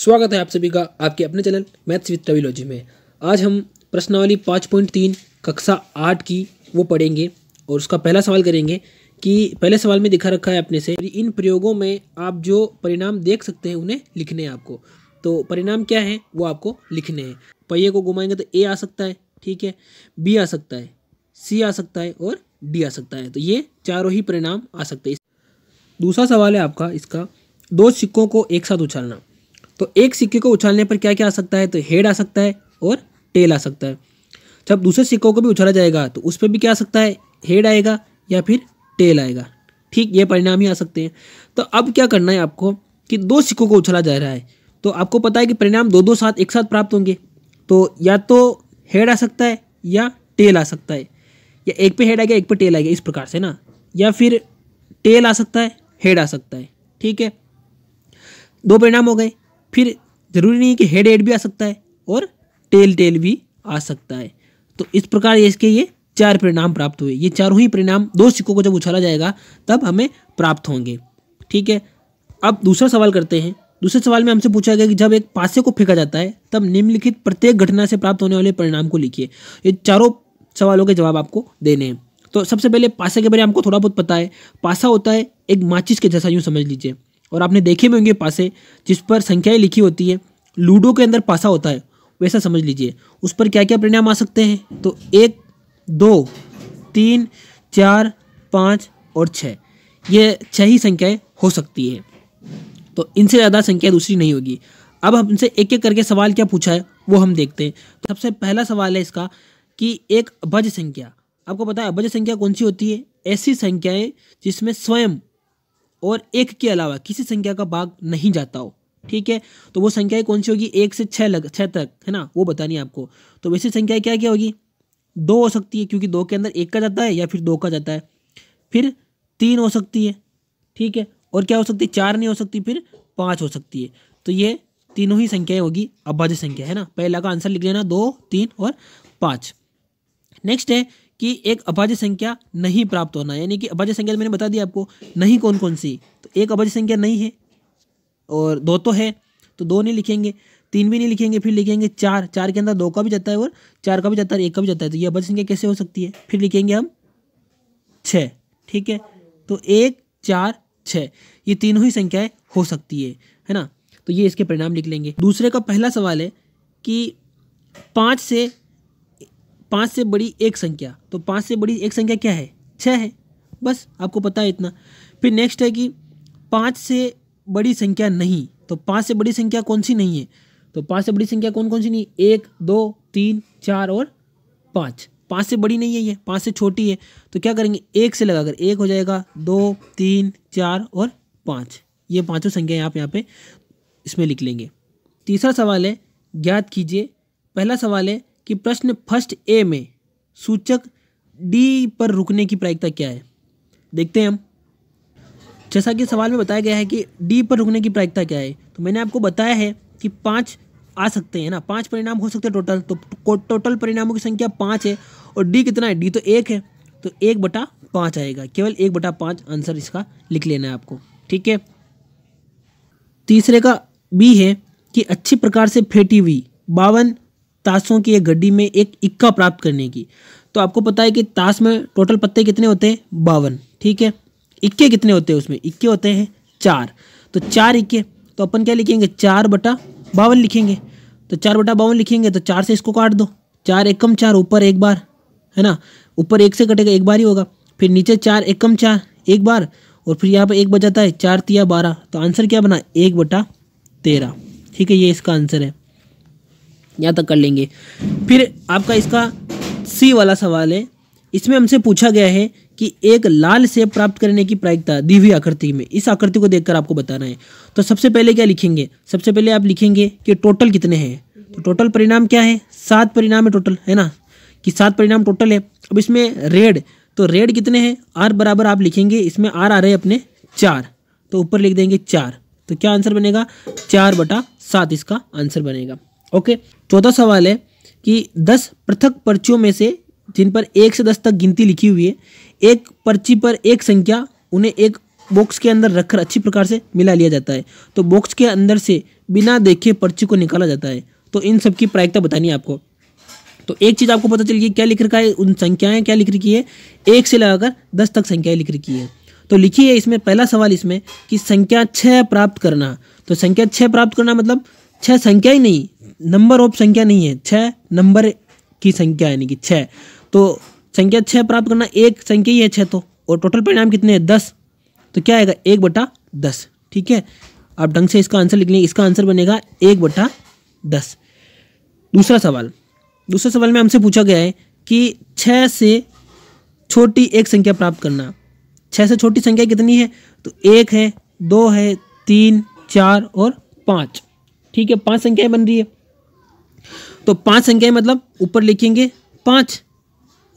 स्वागत है आप सभी का आपके अपने चैनल मैथ्स विथ टवियोलॉजी में आज हम प्रश्नावली पाँच पॉइंट तीन कक्षा आठ की वो पढ़ेंगे और उसका पहला सवाल करेंगे कि पहले सवाल में दिखा रखा है अपने से इन प्रयोगों में आप जो परिणाम देख सकते हैं उन्हें लिखने हैं आपको तो परिणाम क्या है वो आपको लिखने हैं पहिए को घुमाएंगे तो ए आ सकता है ठीक है बी आ सकता है सी आ सकता है और डी आ सकता है तो ये चारों ही परिणाम आ सकते हैं दूसरा सवाल है आपका इसका दो सिक्कों को एक साथ उछालना तो एक सिक्के को उछालने पर क्या क्या आ सकता है तो हेड आ सकता है और टेल आ सकता है जब दूसरे सिक्कों को भी उछाला जाएगा तो उस पर भी क्या आ सकता है हेड आएगा या फिर टेल आएगा ठीक ये परिणाम ही आ सकते हैं तो अब क्या करना है आपको कि दो सिक्कों को उछाला जा रहा है तो आपको पता है कि परिणाम दो दो साथ एक साथ प्राप्त होंगे तो या तो हेड आ सकता है या टेल आ सकता है या एक पे हेड आ गया एक पे टेल आ गया इस प्रकार से ना या फिर टेल आ सकता है हेड आ सकता है ठीक है दो परिणाम हो गए फिर ज़रूरी नहीं है कि हेड हेड भी आ सकता है और टेल टेल भी आ सकता है तो इस प्रकार इसके ये चार परिणाम प्राप्त हुए ये चारों ही परिणाम दो सिक्कों को जब उछाला जाएगा तब हमें प्राप्त होंगे ठीक है अब दूसरा सवाल करते हैं दूसरे सवाल में हमसे पूछा गया कि जब एक पासे को फेंका जाता है तब निम्नलिखित प्रत्येक घटना से प्राप्त होने वाले परिणाम को लिखिए ये चारों सवालों के जवाब आपको देने हैं तो सबसे पहले पासे के बारे में हमको थोड़ा बहुत पता है पासा होता है एक माचिस के जैसा यूँ समझ लीजिए और आपने देखे भी होंगे पासे जिस पर संख्याएँ लिखी होती है लूडो के अंदर पासा होता है वैसा समझ लीजिए उस पर क्या क्या परिणाम आ सकते हैं तो एक दो तीन चार पाँच और छः ये छः ही संख्याएँ हो सकती है तो इनसे ज़्यादा संख्या दूसरी नहीं होगी अब हमसे एक एक करके सवाल क्या पूछा है वो हम देखते हैं तो सबसे पहला सवाल है इसका कि एक अभज संख्या आपको पता है अभज संख्या कौन सी होती है ऐसी संख्याएं जिसमें स्वयं और एक के अलावा किसी संख्या का भाग नहीं जाता हो ठीक है तो वो संख्या कौन सी होगी एक से छः लग छः तक है ना वो बतानी है आपको तो वैसी संख्या क्या क्या होगी दो हो सकती है क्योंकि दो के अंदर एक का जाता है या फिर दो का जाता है फिर तीन हो सकती है ठीक है और क्या हो सकती है चार नहीं हो सकती फिर पाँच हो सकती है तो ये तीनों ही संख्याएं होगी अभाज्य संख्या है ना पहला का आंसर लिख लेना दो तीन और पाँच नेक्स्ट है कि एक अभाज्य संख्या नहीं प्राप्त होना यानी कि अभाज्य संख्या तो मैंने बता दी आपको नहीं कौन कौन सी तो एक अभाज्य संख्या नहीं है और दो तो है तो दो नहीं लिखेंगे तीन भी नहीं लिखेंगे फिर लिखेंगे चार चार के अंदर दो का भी जाता है और चार का भी जाता है एक का भी जाता है तो ये अभाज्य संख्या कैसे हो सकती है फिर लिखेंगे हम छः ठीक है तो एक चार छः ये तीनों ही संख्याएं हो सकती है है ना तो ये इसके परिणाम लिख लेंगे दूसरे का पहला सवाल है कि पाँच से पाँच से बड़ी एक संख्या तो पाँच से बड़ी एक संख्या क्या है छः है बस आपको पता है इतना फिर नेक्स्ट है कि पाँच से बड़ी संख्या नहीं तो पाँच से बड़ी संख्या कौन सी नहीं है तो पाँच से बड़ी संख्या कौन कौन सी नहीं एक दो तीन चार और पाँच पाँच से बड़ी नहीं है ये पाँच से छोटी है तो क्या करेंगे एक से लगाकर एक हो जाएगा दो तीन चार और पाँच ये पाँचों संख्या आप यहाँ पे इसमें लिख लेंगे तीसरा सवाल है ज्ञात कीजिए पहला सवाल है कि प्रश्न फर्स्ट ए में सूचक डी पर रुकने की प्रायिकता क्या है देखते हैं हम जैसा कि सवाल में बताया गया है कि डी पर रुकने की प्रायिकता क्या है तो मैंने आपको बताया है कि पाँच आ सकते हैं ना पाँच परिणाम हो सकते हैं टोटल तो टोटल परिणामों की संख्या पाँच है और डी कितना है डी तो एक है तो एक बटा पाँच आएगा केवल एक बटा पाँच आंसर इसका लिख लेना है आपको ठीक है तीसरे का बी है कि अच्छी प्रकार से फेटी हुई बावन ताशों की एक गड्डी में एक इक्का प्राप्त करने की तो आपको पता है कि ताश में टोटल पत्ते कितने होते हैं बावन ठीक है इक्के कितने होते हैं उसमें इक्के होते हैं चार तो चार इक्के तो अपन क्या लिखेंगे चार बटा बावन लिखेंगे तो चार बटा बावन लिखेंगे तो चार से इसको काट दो चार एकम चार ऊपर एक बार है ना ऊपर एक से कटेगा एक बार ही होगा फिर नीचे चार एकम चार एक बार और फिर यहाँ पर एक बजाता है चार तिया बारह तो आंसर क्या बना एक बटा तेरह ठीक है ये इसका आंसर है यहाँ तक कर लेंगे फिर आपका इसका सी वाला सवाल है इसमें हमसे पूछा गया है कि एक लाल सेब प्राप्त करने की प्रायिकता दी हुई आकृति में इस आकृति को देखकर आपको बताना है तो सबसे पहले क्या लिखेंगे सबसे पहले आप लिखेंगे कि टोटल कितने हैं तो टोटल परिणाम क्या है सात परिणाम है टोटल है ना कि सात परिणाम टोटल है अब इसमें रेड तो रेड कितने हैं आर बराबर आप लिखेंगे इसमें आर आ रहे हैं अपने चार तो ऊपर लिख देंगे चार तो क्या आंसर बनेगा चार बटा सात इसका आंसर बनेगा ओके चौथा सवाल है कि दस पृथक पर्चियों में से जिन पर एक से दस तक गिनती लिखी हुई है एक पर्ची पर एक संख्या उन्हें एक बॉक्स के अंदर रखकर अच्छी प्रकार से मिला लिया जाता है तो बॉक्स के अंदर से बिना देखे पर्ची को निकाला जाता है तो इन सब की प्रायिकता बतानी है आपको तो एक चीज़ आपको पता चल गई क्या लिख रखा है उन संख्याएं क्या लिख रखी है एक से लगाकर दस तक संख्याएं लिख रखी है तो लिखी है इसमें पहला सवाल इसमें कि संख्या छः प्राप्त करना तो संख्या छः प्राप्त करना मतलब छः संख्या ही नहीं नंबर ऑफ संख्या नहीं है छः नंबर की संख्या यानी कि छः तो संख्या छः प्राप्त करना एक संख्या ही है छः तो और टोटल परिणाम कितने हैं दस तो क्या आएगा एक बटा दस ठीक है आप ढंग से इसका आंसर लिख लें इसका आंसर बनेगा एक बटा दस दूसरा सवाल दूसरा सवाल में हमसे पूछा गया है कि छः से छोटी एक संख्या प्राप्त करना छः से छोटी संख्या कितनी है तो एक है दो है तीन चार और पाँच ठीक है पाँच संख्याएँ बन रही है तो पांच संख्याएं मतलब ऊपर लिखेंगे पांच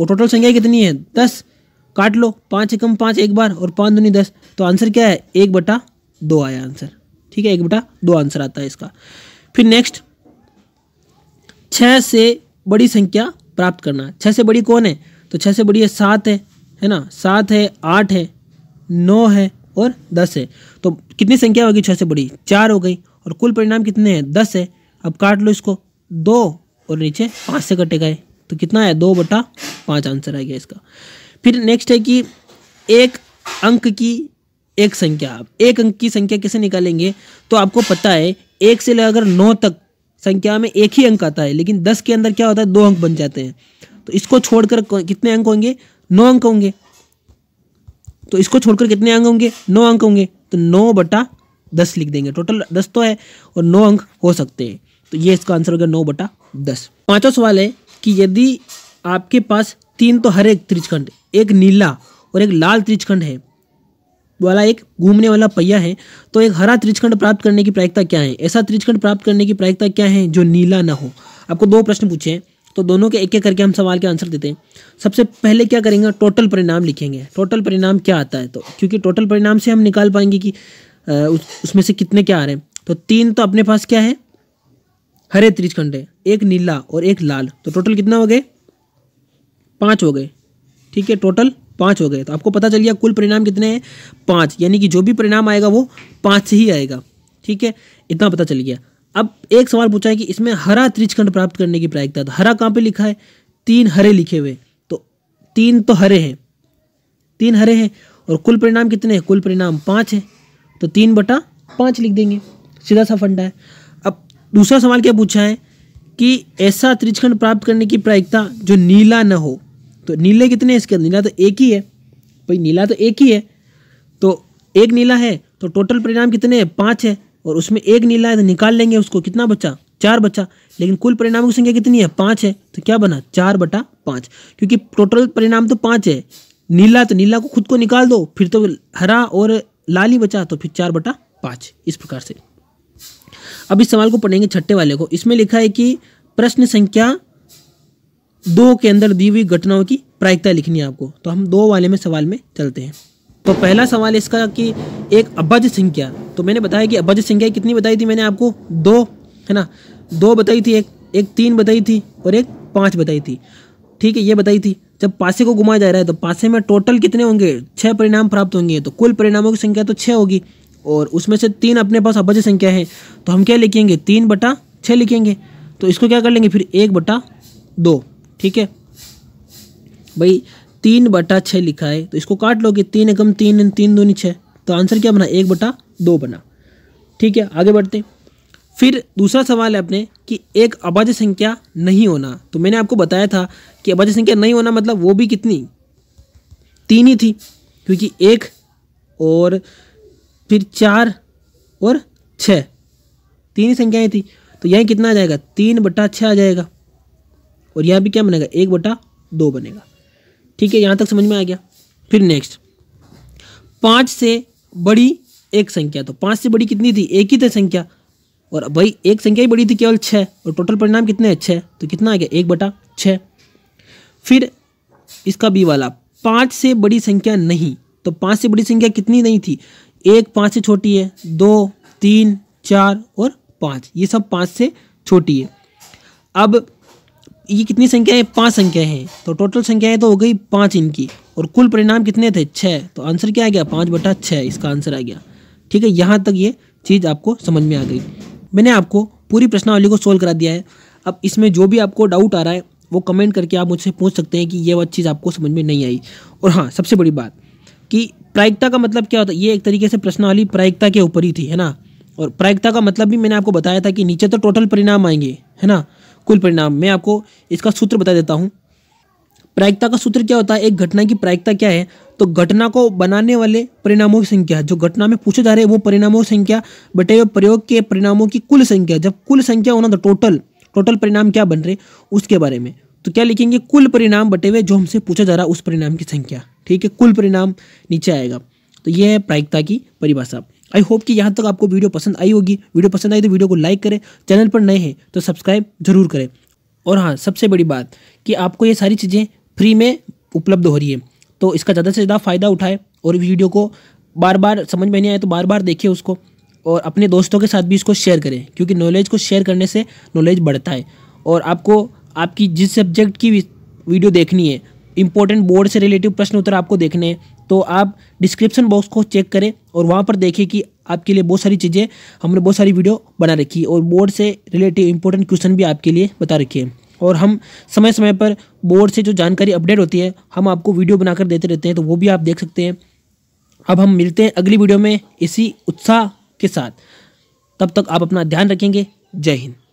और टोटल संख्या कितनी है दस काट लो पांच एकम पांच एक बार और पांच दुनी दस तो आंसर क्या है एक बटा दो आया आंसर ठीक है एक बटा दो आंसर आता है इसका फिर नेक्स्ट छह से बड़ी संख्या प्राप्त करना छह से बड़ी कौन है तो छह से बड़ी है सात है है ना सात है आठ है नौ है और दस है तो कितनी संख्या होगी छह से बड़ी चार हो गई और कुल परिणाम कितने हैं दस है अब काट लो इसको दो और नीचे पाँच से कटेगा तो कितना है दो बटा पाँच आंसर आ गया इसका फिर नेक्स्ट है कि एक अंक की एक संख्या आप एक अंक की संख्या कैसे निकालेंगे तो आपको पता है एक से लेकर नौ तक संख्या में एक ही अंक आता है लेकिन दस के अंदर क्या होता है दो अंक बन जाते हैं तो इसको छोड़कर कितने अंक होंगे नौ अंक होंगे तो इसको छोड़कर कितने अंक होंगे नौ अंक होंगे तो नौ बटा दस लिख देंगे टोटल दस तो है और नौ अंक हो सकते हैं तो ये इसका आंसर होगा नौ बटा दस पाँचों सवाल है कि यदि आपके पास तीन तो हर एक त्रिजखंड एक नीला और एक लाल त्रिजखंड है वाला एक घूमने वाला पहिया है तो एक हरा त्रिजखंड प्राप्त करने की प्रायिकता क्या है ऐसा त्रिजखंड प्राप्त करने की प्रायिकता क्या है जो नीला ना हो आपको दो प्रश्न पूछे हैं तो दोनों के एक एक करके हम सवाल के आंसर देते हैं सबसे पहले क्या करेंगे टोटल परिणाम लिखेंगे टोटल परिणाम क्या आता है तो क्योंकि टोटल परिणाम से हम निकाल पाएंगे कि उसमें से कितने क्या आ रहे हैं तो तीन तो अपने पास क्या है हरे है एक नीला और एक लाल तो टोटल कितना हो गए पाँच हो गए ठीक है टोटल पाँच हो गए तो आपको पता चल गया कुल परिणाम कितने हैं पाँच यानी कि जो भी परिणाम आएगा वो पाँच से ही आएगा ठीक है इतना पता चल गया अब एक सवाल पूछा है कि इसमें हरा त्रिजखंड प्राप्त करने की प्रायिकता तो हरा कहाँ पे लिखा है तीन हरे लिखे हुए तो तीन तो हरे हैं तीन हरे हैं और कुल परिणाम कितने हैं कुल परिणाम पाँच है तो तीन बटा पाँच लिख देंगे सीधा सा फंडा है दूसरा सवाल क्या पूछा है कि ऐसा त्रिजखंड प्राप्त करने की प्रायिकता जो नीला न हो तो नीले कितने हैं इसके अंदर नीला तो एक ही है भाई नीला तो एक ही है तो एक नीला है तो टोटल परिणाम कितने हैं पाँच है और उसमें एक नीला है तो निकाल लेंगे उसको कितना बचा चार बचा लेकिन कुल परिणामों की संख्या कितनी है पाँच है तो क्या बना चार बटा पाँच क्योंकि टोटल परिणाम तो पाँच है नीला तो नीला को खुद को निकाल दो फिर तो हरा और लाल ही बचा तो फिर चार बटा पाँच इस प्रकार से अब इस सवाल को पढ़ेंगे छठे वाले को इसमें लिखा है कि प्रश्न संख्या दो के अंदर दी हुई घटनाओं की प्रायिकता लिखनी है आपको तो हम दो वाले में सवाल में चलते हैं तो पहला सवाल इसका कि एक अभाज्य संख्या तो मैंने बताया कि अभाज्य संख्या कितनी बताई थी मैंने आपको दो है ना दो बताई थी एक एक तीन बताई थी और एक पाँच बताई थी ठीक है ये बताई थी जब पासे को घुमाया जा रहा है तो पासे में टोटल कितने होंगे छः परिणाम प्राप्त होंगे तो कुल परिणामों की संख्या तो छः होगी और उसमें से तीन अपने पास अभाज्य संख्या है तो हम क्या लिखेंगे तीन बटा छः लिखेंगे तो इसको क्या कर लेंगे फिर एक बटा दो ठीक है भाई तीन बटा छः लिखा है तो इसको काट लोगे तीन एकम तीन तीन दूनी छः तो आंसर क्या बना एक बटा दो बना ठीक है आगे बढ़ते फिर दूसरा सवाल है अपने कि एक अभाज्य संख्या नहीं होना तो मैंने आपको बताया था कि अभाज्य संख्या नहीं होना मतलब वो भी कितनी तीन ही थी क्योंकि एक और फिर चार और छ तीन ही संख्याएँ थी तो यहाँ कितना आ जाएगा तीन बटा छः आ जाएगा और यहाँ भी क्या बनेगा एक बटा दो बनेगा ठीक है यहाँ तक समझ में आ गया फिर नेक्स्ट पाँच से बड़ी एक संख्या तो पाँच से बड़ी कितनी थी एक ही थी संख्या और भाई एक संख्या ही बड़ी थी केवल छः और टोटल परिणाम कितने हैं छः तो कितना आ गया एक बटा छः फिर इसका बी वाला पाँच से बड़ी संख्या नहीं तो पाँच से बड़ी संख्या कितनी नहीं थी एक पाँच से छोटी है दो तीन चार और पाँच ये सब पाँच से छोटी है अब ये कितनी है पाँच संख्या हैं तो टोटल संख्याएं तो हो गई पाँच इनकी और कुल परिणाम कितने थे छः तो आंसर क्या आ गया पाँच बटा छः इसका आंसर आ गया ठीक है यहाँ तक ये चीज़ आपको समझ में आ गई मैंने आपको पूरी प्रश्नावली को सोल्व करा दिया है अब इसमें जो भी आपको डाउट आ रहा है वो कमेंट करके आप मुझसे पूछ सकते हैं कि ये वह चीज़ आपको समझ में नहीं आई और हाँ सबसे बड़ी बात कि प्रायिकता का मतलब क्या होता है ये एक तरीके से प्रश्नवाली प्रायिकता के ऊपर ही थी है ना और प्रायिकता का मतलब भी मैंने आपको बताया था कि नीचे तो टोटल परिणाम आएंगे है ना कुल परिणाम मैं आपको इसका सूत्र बता देता हूँ प्रायिकता का सूत्र क्या होता है एक घटना की प्रायिकता क्या है तो घटना को बनाने वाले परिणामों की संख्या जो घटना में पूछे जा रहे हैं वो परिणामों की संख्या बटे हुए प्रयोग के परिणामों की कुल संख्या जब कुल संख्या होना तो टोटल टोटल परिणाम क्या बन रहे उसके बारे में तो क्या लिखेंगे कुल परिणाम बटे हुए जो हमसे पूछा जा रहा है उस परिणाम की संख्या ठीक है कुल परिणाम नीचे आएगा तो ये है प्रायिकता की परिभाषा आई होप कि यहाँ तक आपको वीडियो पसंद आई होगी वीडियो पसंद आई तो वीडियो को लाइक करें चैनल पर नए हैं तो सब्सक्राइब जरूर करें और हाँ सबसे बड़ी बात कि आपको ये सारी चीज़ें फ्री में उपलब्ध हो रही है तो इसका ज़्यादा से ज़्यादा फ़ायदा उठाए और वीडियो को बार बार समझ में नहीं आए तो बार बार देखिए उसको और अपने दोस्तों के साथ भी इसको शेयर करें क्योंकि नॉलेज को शेयर करने से नॉलेज बढ़ता है और आपको आपकी जिस सब्जेक्ट की वीडियो देखनी है इंपॉर्टेंट बोर्ड से रिलेटिव प्रश्न उत्तर आपको देखने हैं तो आप डिस्क्रिप्शन बॉक्स को चेक करें और वहाँ पर देखें कि आपके लिए बहुत सारी चीज़ें हमने बहुत सारी वीडियो बना रखी है और बोर्ड से रिलेटिव इंपॉर्टेंट क्वेश्चन भी आपके लिए बता रखे हैं और हम समय समय पर बोर्ड से जो जानकारी अपडेट होती है हम आपको वीडियो बनाकर देते रहते हैं तो वो भी आप देख सकते हैं अब हम मिलते हैं अगली वीडियो में इसी उत्साह के साथ तब तक आप अपना ध्यान रखेंगे जय हिंद